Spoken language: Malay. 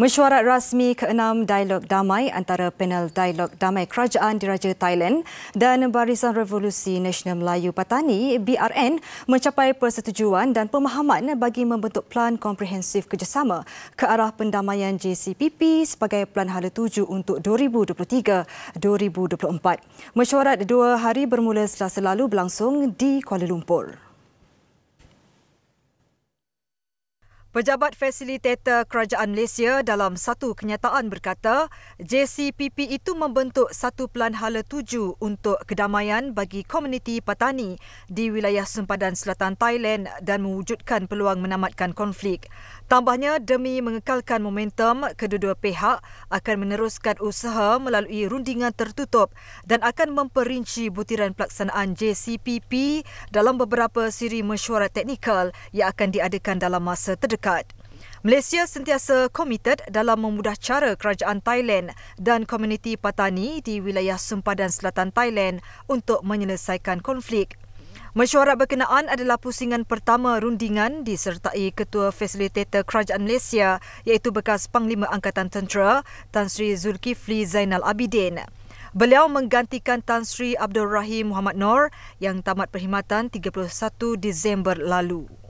Mesyuarat rasmi ke-6 dialog damai antara panel dialog damai kerajaan diraja Thailand dan Barisan Revolusi Nasional Melayu Patani BRN mencapai persetujuan dan pemahaman bagi membentuk pelan komprehensif kerjasama ke arah pendamaian JCPP sebagai pelan hala tuju untuk 2023-2024. Mesyuarat dua hari bermula selasa lalu berlangsung di Kuala Lumpur. Pejabat fasilitator Kerajaan Malaysia dalam satu kenyataan berkata, JCPP itu membentuk satu pelan hala tuju untuk kedamaian bagi komuniti petani di wilayah sempadan selatan Thailand dan mewujudkan peluang menamatkan konflik. Tambahnya, demi mengekalkan momentum, kedua-dua pihak akan meneruskan usaha melalui rundingan tertutup dan akan memperinci butiran pelaksanaan JCPP dalam beberapa siri mesyuarat teknikal yang akan diadakan dalam masa terdekat dekat. Malaysia sentiasa komited dalam memudah cara kerajaan Thailand dan komuniti petani di wilayah sempadan selatan Thailand untuk menyelesaikan konflik. Mesyuarat berkenaan adalah pusingan pertama rundingan disertai Ketua Fasilitator Kerajaan Malaysia iaitu bekas Panglima Angkatan Tentera Tan Sri Zulkifli Zainal Abidin. Beliau menggantikan Tan Sri Abdul Rahim Muhammad Nor yang tamat perkhidmatan 31 Disember lalu.